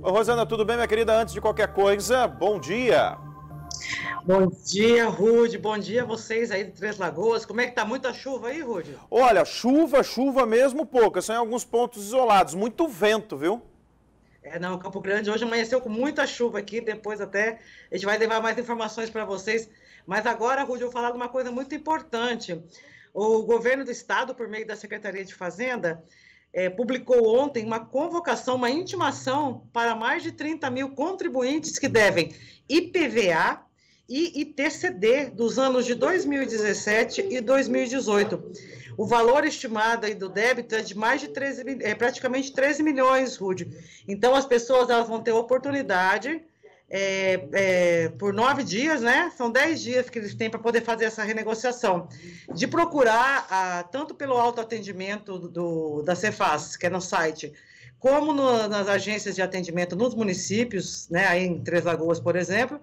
Ô, Rosana, tudo bem, minha querida? Antes de qualquer coisa, bom dia. Bom dia, Rude. Bom dia a vocês aí de Três Lagoas. Como é que tá muita chuva aí, Rude? Olha, chuva, chuva mesmo pouca, só em alguns pontos isolados. Muito vento, viu? É, não, Campo Grande hoje amanheceu com muita chuva aqui, depois até a gente vai levar mais informações para vocês. Mas agora, Rude, eu vou falar de uma coisa muito importante. O governo do estado, por meio da Secretaria de Fazenda, é, publicou ontem uma convocação, uma intimação para mais de 30 mil contribuintes que devem IPVA e ITCD dos anos de 2017 e 2018. O valor estimado aí do débito é de mais de 13, é praticamente 13 milhões, Rude. Então as pessoas elas vão ter oportunidade é, é, por nove dias, né? São dez dias que eles têm para poder fazer essa renegociação. De procurar, a, ah, tanto pelo autoatendimento do, da Cefaz, que é no site, como no, nas agências de atendimento nos municípios, né? Aí em Três Lagoas, por exemplo,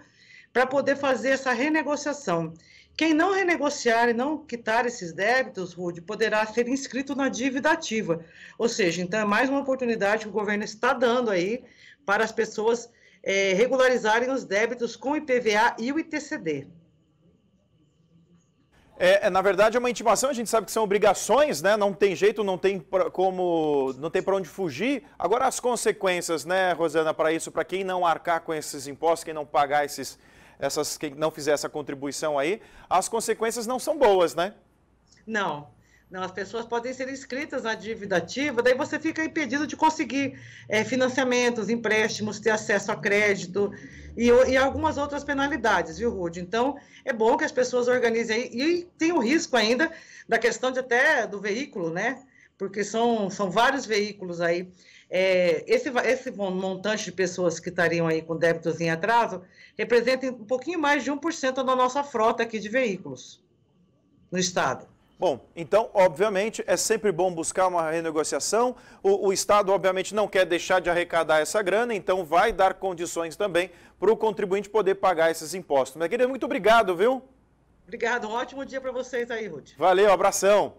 para poder fazer essa renegociação. Quem não renegociar e não quitar esses débitos, Rude, poderá ser inscrito na dívida ativa. Ou seja, então é mais uma oportunidade que o governo está dando aí para as pessoas é, regularizarem os débitos com o IPVA e o ITCD. É, é, na verdade, é uma intimação, a gente sabe que são obrigações, né? Não tem jeito, não tem pra, como. não tem para onde fugir. Agora as consequências, né, Rosana, para isso, para quem não arcar com esses impostos, quem não pagar esses. Essas, quem não fizer essa contribuição aí, as consequências não são boas, né? Não, não, as pessoas podem ser inscritas na dívida ativa, daí você fica impedido de conseguir é, financiamentos, empréstimos, ter acesso a crédito e, e, algumas outras penalidades, viu, Rude? Então, é bom que as pessoas organizem aí. E tem o risco ainda da questão de até do veículo, né? Porque são, são vários veículos aí. É, esse, esse montante de pessoas que estariam aí com débitos em atraso representa um pouquinho mais de 1% da nossa frota aqui de veículos no estado. Bom, então, obviamente, é sempre bom buscar uma renegociação. O, o, Estado, obviamente, não quer deixar de arrecadar essa grana, então vai dar condições também para o contribuinte poder pagar esses impostos. Mas, querido, muito obrigado, viu? Obrigado, um ótimo dia para vocês aí, Ruth. Valeu, abração.